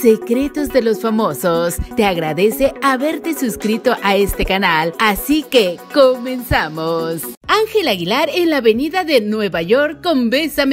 Secretos de los Famosos te agradece haberte suscrito a este canal, así que comenzamos. Ángel Aguilar en la avenida de Nueva York con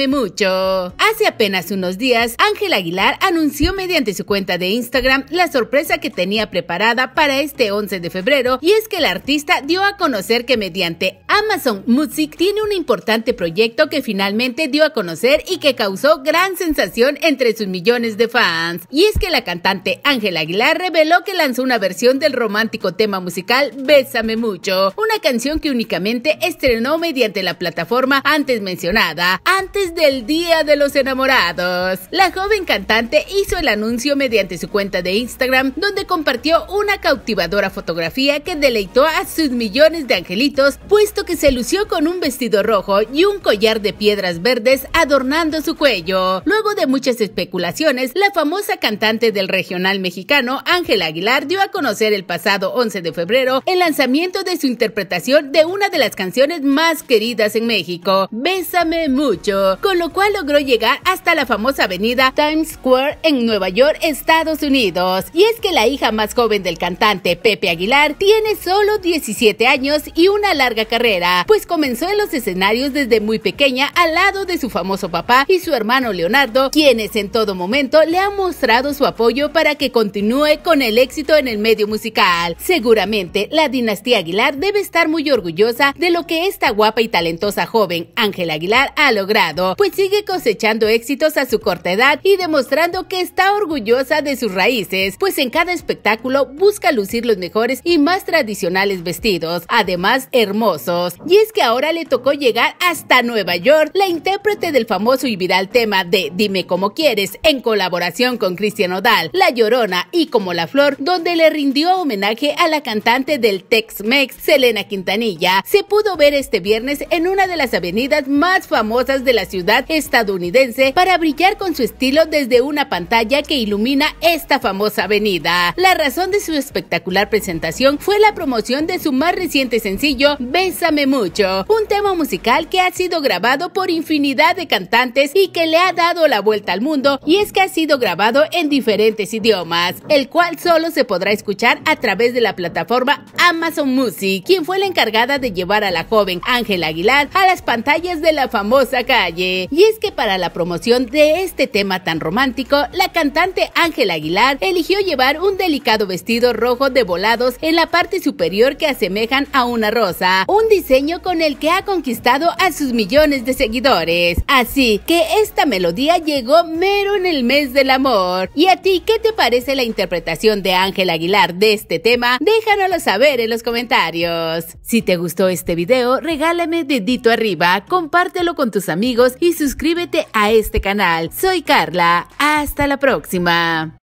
Mucho. Hace apenas unos días, Ángel Aguilar anunció mediante su cuenta de Instagram la sorpresa que tenía preparada para este 11 de febrero y es que el artista dio a conocer que mediante Amazon Music tiene un importante proyecto que finalmente dio a conocer y que causó gran sensación entre sus millones de fans. Y es que la cantante Ángela Aguilar reveló que lanzó una versión del romántico tema musical Bésame Mucho, una canción que únicamente estrenó mediante la plataforma antes mencionada, antes del Día de los Enamorados. La joven cantante hizo el anuncio mediante su cuenta de Instagram, donde compartió una cautivadora fotografía que deleitó a sus millones de angelitos, puesto que se lució con un vestido rojo y un collar de piedras verdes adornando su cuello. Luego de muchas especulaciones, la famosa cantante del regional mexicano, Ángel Aguilar, dio a conocer el pasado 11 de febrero el lanzamiento de su interpretación de una de las canciones más queridas en México, Bésame mucho, con lo cual logró llegar hasta la famosa avenida Times Square en Nueva York, Estados Unidos. Y es que la hija más joven del cantante, Pepe Aguilar, tiene solo 17 años y una larga carrera, pues comenzó en los escenarios desde muy pequeña al lado de su famoso papá y su hermano Leonardo, quienes en todo momento le han mostrado su apoyo para que continúe con el éxito en el medio musical. Seguramente la dinastía Aguilar debe estar muy orgullosa de lo que esta guapa y talentosa joven Ángela Aguilar ha logrado, pues sigue cosechando éxitos a su corta edad y demostrando que está orgullosa de sus raíces, pues en cada espectáculo busca lucir los mejores y más tradicionales vestidos, además hermosos. Y es que ahora le tocó llegar hasta Nueva York, la intérprete del famoso y viral tema de Dime cómo quieres, en colaboración con Cristian Nodal, La Llorona y Como la Flor, donde le rindió homenaje a la cantante del Tex-Mex, Selena Quintanilla, se pudo ver este viernes en una de las avenidas más famosas de la ciudad estadounidense para brillar con su estilo desde una pantalla que ilumina esta famosa avenida. La razón de su espectacular presentación fue la promoción de su más reciente sencillo, Bésame Mucho, un tema musical que ha sido grabado por infinidad de cantantes y que le ha dado la vuelta al mundo, y es que ha sido grabado en diferentes idiomas, el cual solo se podrá escuchar a través de la plataforma Amazon Music, quien fue la encargada de llevar a la joven Ángela Aguilar a las pantallas de la famosa calle. Y es que para la promoción de este tema tan romántico, la cantante Ángela Aguilar eligió llevar un delicado vestido rojo de volados en la parte superior que asemejan a una rosa, un diseño con el que ha conquistado a sus millones de seguidores. Así que esta melodía llegó mero en el mes del amor. Y a ti qué te parece la interpretación de Ángel Aguilar de este tema? Déjanoslo saber en los comentarios. Si te gustó este video, regálame dedito arriba, compártelo con tus amigos y suscríbete a este canal. Soy Carla, hasta la próxima.